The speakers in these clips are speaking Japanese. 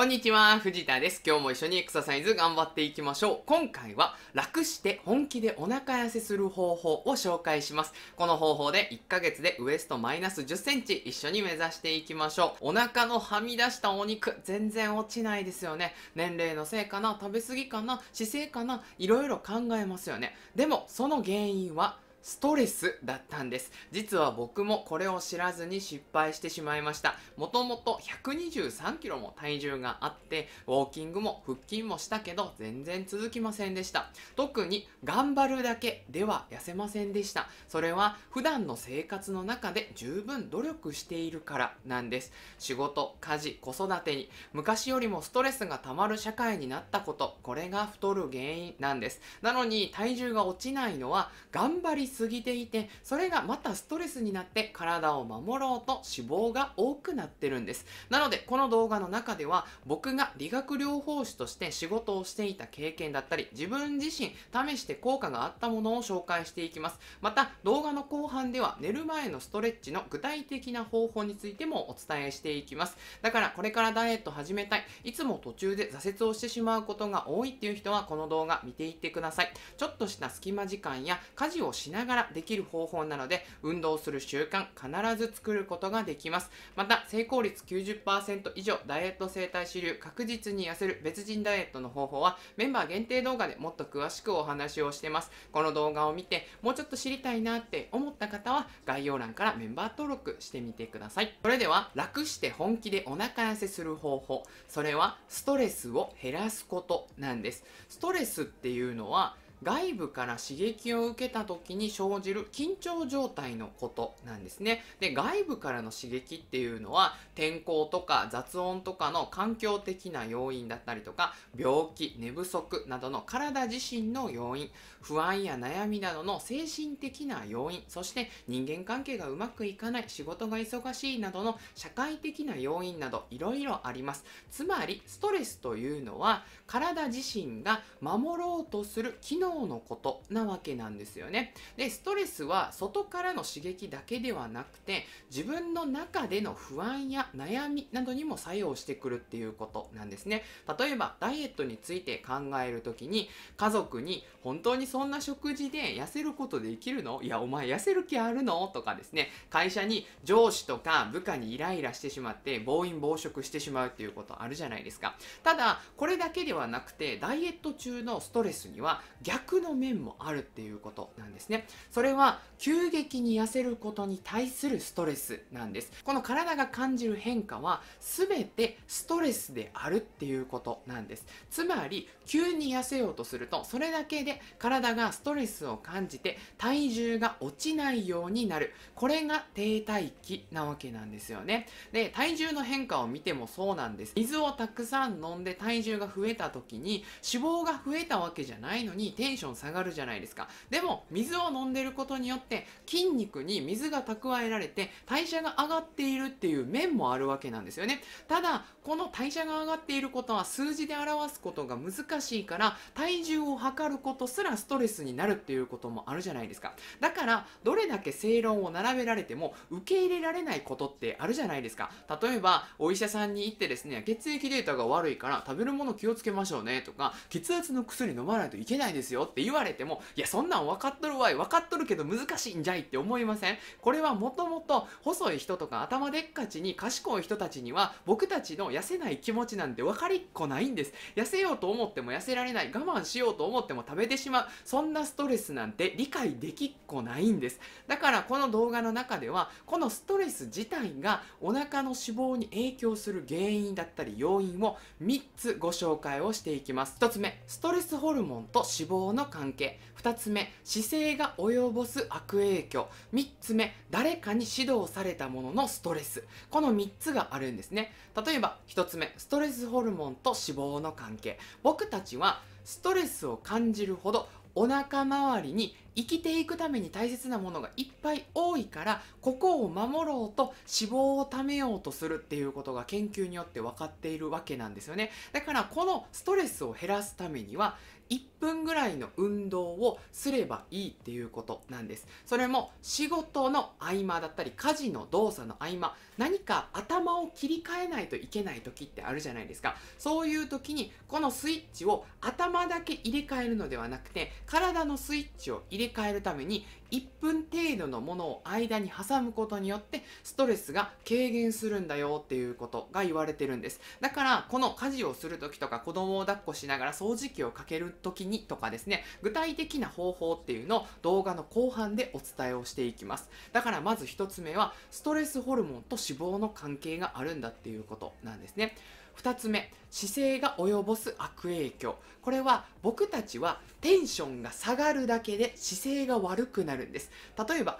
こんにちは、藤田です。今日も一緒にエクササイズ頑張っていきましょう。今回は楽して本気でお腹痩せする方法を紹介します。この方法で1ヶ月でウエストマイナス10センチ一緒に目指していきましょう。お腹のはみ出したお肉、全然落ちないですよね。年齢のせいかな、食べ過ぎかな、姿勢かな、いろいろ考えますよね。でも、その原因はストレスだったんです実は僕もこれを知らずに失敗してしまいましたもともと123キロも体重があってウォーキングも腹筋もしたけど全然続きませんでした特に頑張るだけでは痩せませんでしたそれは普段の生活の中で十分努力しているからなんです仕事家事子育てに昔よりもストレスがたまる社会になったことこれが太る原因なんですなのに体重が落ちないのは頑張り過ぎていてそれがまたストレスになって体を守ろうと脂肪が多くなってるんですなのでこの動画の中では僕が理学療法士として仕事をしていた経験だったり自分自身試して効果があったものを紹介していきますまた動画の後半では寝る前のストレッチの具体的な方法についてもお伝えしていきますだからこれからダイエット始めたいいつも途中で挫折をしてしまうことが多いっていう人はこの動画見ていってくださいちょっとした隙間時間や家事をしないながらできる方法なので、運動する習慣必ず作ることができます。また、成功率90%以上、ダイエット生態主流、確実に痩せる別人ダイエットの方法は、メンバー限定動画でもっと詳しくお話をしてます。この動画を見て、もうちょっと知りたいなって思った方は、概要欄からメンバー登録してみてください。それでは、楽して本気でお腹痩せする方法。それは、ストレスを減らすことなんです。ストレスっていうのは、外部から刺激を受けた時に生じる緊張状態のことなんですね。で、外部からの刺激っていうのは天候とか雑音とかの環境的な要因だったりとか、病気、寝不足などの体自身の要因、不安や悩みなどの精神的な要因、そして人間関係がうまくいかない、仕事が忙しいなどの社会的な要因などいろいろあります。つまり、ストレスというのは体自身が守ろうとする機能脳のことなわけなんですよね。で、ストレスは外からの刺激だけではなくて、自分の中での不安や悩みなどにも作用してくるっていうことなんですね。例えば、ダイエットについて考えるときに、家族に本当にそんな食事で痩せることできるのいや、お前痩せる気あるのとかですね、会社に上司とか部下にイライラしてしまって、暴飲暴食してしまうっていうことあるじゃないですか。ただ、これだけではなくて、ダイエット中のストレスには逆逆の面もあるっていうことなんですね。それは急激に痩せることに対するストレスなんです。この体が感じる変化は全てストレスであるっていうことなんです。つまり急に痩せようとするとそれだけで体がストレスを感じて体重が落ちないようになる。これが停滞期なわけなんですよね。で、体重の変化を見てもそうなんです。水をたくさん飲んで体重が増えた時に脂肪が増えたわけじゃないのに低テンション下がるじゃないですか。でも、水を飲んでることによって、筋肉に水が蓄えられて、代謝が上がっているっていう面もあるわけなんですよね。ただ、この代謝が上がっていることは数字で表すことが難しいから、体重を測ることすらストレスになるっていうこともあるじゃないですか。だから、どれだけ正論を並べられても、受け入れられないことってあるじゃないですか。例えば、お医者さんに行ってですね、血液データが悪いから食べるもの気をつけましょうねとか、血圧の薬飲まないといけないですよよって言われても、いや、そんなん分かっとるわい、分かっとるけど難しいんじゃいって思いませんこれはもともと細い人とか頭でっかちに賢い人たちには、僕たちの痩せない気持ちなんて分かりっこないんです。痩せようと思っても痩せられない、我慢しようと思っても食べてしまう、そんなストレスなんて理解できっこないんです。だからこの動画の中では、このストレス自体がお腹の脂肪に影響する原因だったり要因を3つご紹介をしていきます。1つ目、ストレスホルモンと脂肪往の関係2つ目姿勢が及ぼす悪影響3つ目誰かに指導されたもののストレスこの3つがあるんですね例えば1つ目ストレスホルモンと脂肪の関係僕たちはストレスを感じるほどお腹周りに生きていくために大切なものがいっぱい多いからここを守ろうと脂肪を貯めようとするっていうことが研究によって分かっているわけなんですよねだからこのストレスを減らすためには1分ぐらいの運動をすればいいっていうことなんですそれも仕事の合間だったり家事の動作の合間何か頭を切り替えないといけない時ってあるじゃないですかそういう時にこのスイッチを頭だけ入れ替えるのではなくて体のスイッチを入れ入れ替えるために1分程度のものを間に挟むことによってストレスが軽減するんだよっていうことが言われてるんですだからこの家事をする時とか子供を抱っこしながら掃除機をかける時にとかですね具体的な方法っていうのを動画の後半でお伝えをしていきますだからまず1つ目はストレスホルモンと脂肪の関係があるんだっていうことなんですね2つ目姿勢が及ぼす悪影響これは僕たちはテンションが下がるだけで姿勢が悪くなるんです例えば考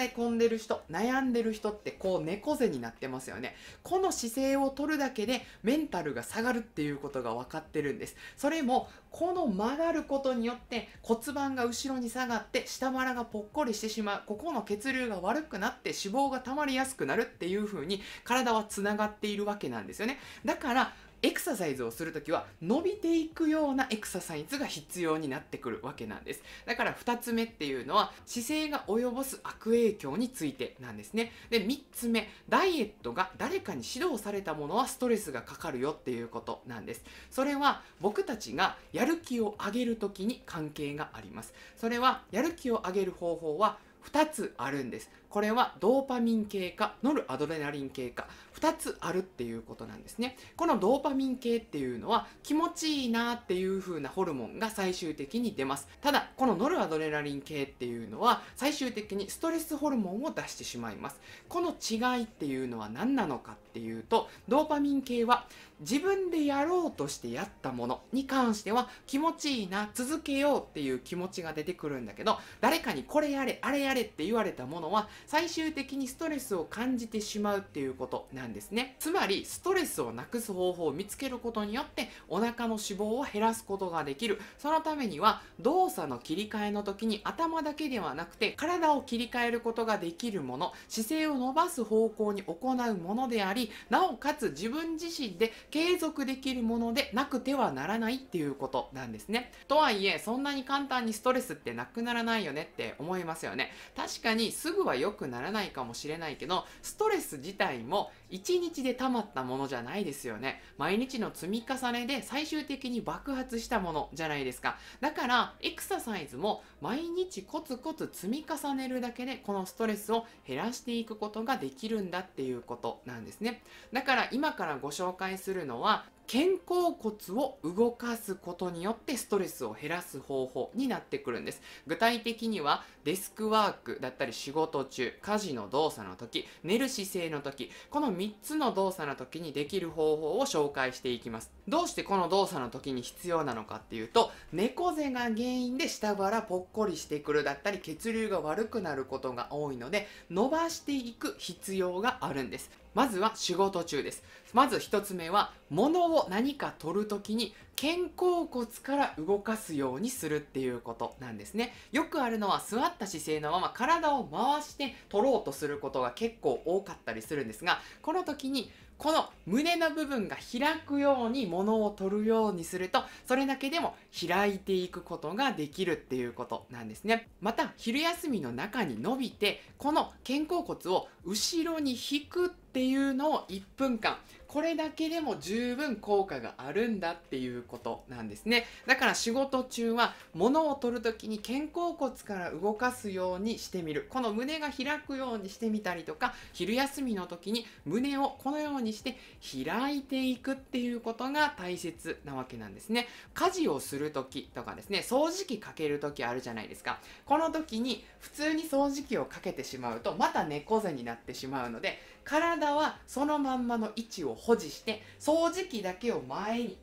え込んでる人悩んでる人ってこう猫背になってますよねこの姿勢を取るだけでメンタルが下がるっていうことが分かってるんですそれもこの曲がることによって骨盤が後ろに下がって下腹がぽっこりしてしまうここの血流が悪くなって脂肪が溜まりやすくなるっていうふうに体はつながっているわけなんですよねだからエクササイズをするときは伸びていくようなエクササイズが必要になってくるわけなんです。だから2つ目っていうのは姿勢が及ぼす悪影響についてなんですね。で、3つ目、ダイエットが誰かに指導されたものはストレスがかかるよっていうことなんです。それは僕たちがやる気を上げるときに関係があります。それはやる気を上げる方法は2つあるんです。これはドーパミン系かノルアドレナリン系か2つあるっていうことなんですねこのドーパミン系っていうのは気持ちいいなっていう風なホルモンが最終的に出ますただこのノルアドレナリン系っていうのは最終的にストレスホルモンを出してしまいますこの違いっていうのは何なのかっていうとドーパミン系は自分でやろうとしてやったものに関しては気持ちいいな続けようっていう気持ちが出てくるんだけど誰かにこれやれあれやれって言われたものは最終的にストレスを感じてしまうっていうことなんですね。つまり、ストレスをなくす方法を見つけることによって、お腹の脂肪を減らすことができる。そのためには、動作の切り替えの時に頭だけではなくて、体を切り替えることができるもの、姿勢を伸ばす方向に行うものであり、なおかつ自分自身で継続できるものでなくてはならないっていうことなんですね。とはいえ、そんなに簡単にストレスってなくならないよねって思いますよね。確かにすぐは良良くならないかもしれないけどストレス自体も1日で溜まったものじゃないですよね。毎日の積み重ねで最終的に爆発したものじゃないですか。だから、エクササイズも毎日コツコツ積み重ねるだけで、このストレスを減らしていくことができるんだっていうことなんですね。だから今からご紹介するのは、肩甲骨を動かすことによってストレスを減らす方法になってくるんです。具体的にはデスクワークだったり仕事中、家事の動作の時、寝る姿勢の時、この3つの動作の時にできる方法を紹介していきます。どうしてこの動作の時に必要なのかっていうと、猫背が原因で下腹ぽっこりしてくるだったり、血流が悪くなることが多いので、伸ばしていく必要があるんです。まずは仕事中です。まず1つ目は、物を何か取るときに肩甲骨から動かすようにするっていうことなんですね。よくあるのは座った姿勢のまま体を回して取ろうとすることが結構多かったりするんですが、この時にこの胸の部分が開くように物を取るようにするとそれだけでも開いていくことができるっていうことなんですねまた昼休みの中に伸びてこの肩甲骨を後ろに引くっていうのを1分間これだけでも十分効果があるんだっていうことなんですねだから仕事中は物を取る時に肩甲骨から動かすようにしてみるこの胸が開くようにしてみたりとか昼休みの時に胸をこのようにして開いていくっていうことが大切なわけなんですね家事をする時とかですね掃除機かける時あるじゃないですかこの時に普通に掃除機をかけてしまうとまた猫背になってしまうので体はそのまんまの位置を保持して掃除機だけを前に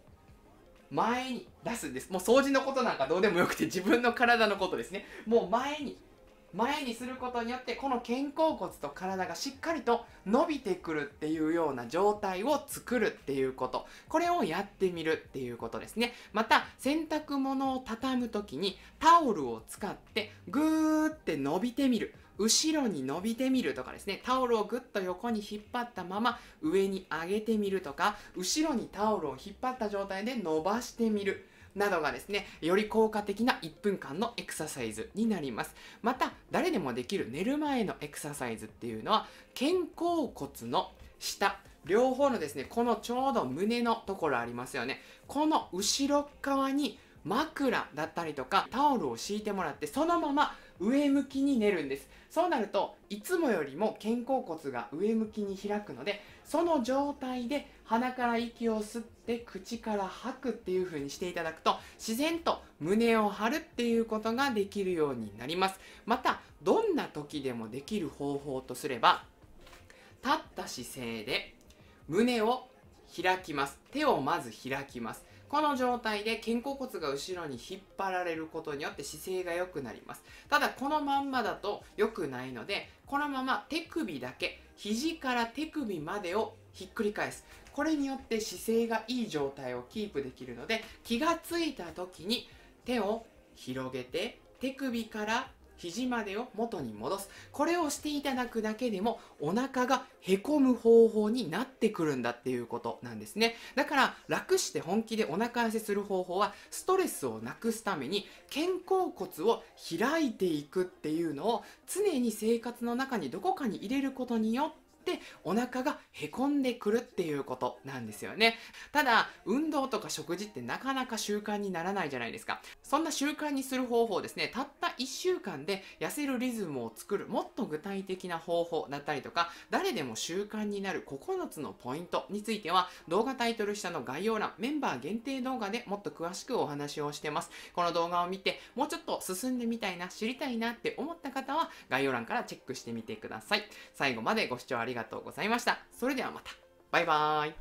前に出すんですもう掃除のことなんかどうでもよくて自分の体のことですねもう前に前にすることによってこの肩甲骨と体がしっかりと伸びてくるっていうような状態を作るっていうことこれをやってみるっていうことですねまた洗濯物を畳む時にタオルを使ってぐーって伸びてみる後ろに伸びてみるとかですねタオルをぐっと横に引っ張ったまま上に上げてみるとか後ろにタオルを引っ張った状態で伸ばしてみるなどがですね、より効果的な1分間のエクササイズになります。また、誰でもできる寝る前のエクササイズっていうのは、肩甲骨の下、両方のですね、このちょうど胸のところありますよね。この後ろ側に枕だったりとかタオルを敷いてもらってそのまま上向きに寝るんですそうなるといつもよりも肩甲骨が上向きに開くのでその状態で鼻から息を吸って口から吐くっていう風にしていただくと自然と胸を張るっていうことができるようになります。またどんな時でもできる方法とすれば立った姿勢で胸を開きます。手をまず開きます。この状態で肩甲骨が後ろに引っ張られることによって姿勢が良くなります。ただこのまんまだと良くないので、このまま手首だけ、肘から手首までをひっくり返すこれによって姿勢がいい状態をキープできるので気がついた時に手を広げて手首から肘までを元に戻すこれをしていただくだけでもお腹がへこむ方法になってくるんだっていうことなんですねだから楽して本気でお腹痩せする方法はストレスをなくすために肩甲骨を開いていくっていうのを常に生活の中にどこかに入れることによってってお腹がへこんでくるっていうことなんですよね。ただ、運動とか食事ってなかなか習慣にならないじゃないですか。そんな習慣にする方法ですね、たった1週間で痩せるリズムを作るもっと具体的な方法だったりとか、誰でも習慣になる9つのポイントについては、動画タイトル下の概要欄、メンバー限定動画でもっと詳しくお話をしてます。この動画を見て、もうちょっと進んでみたいな、知りたいなって思った方は、概要欄からチェックしてみてください。最後までご視聴ありがとうございました。がとうございました。それではまた。バイバーイ。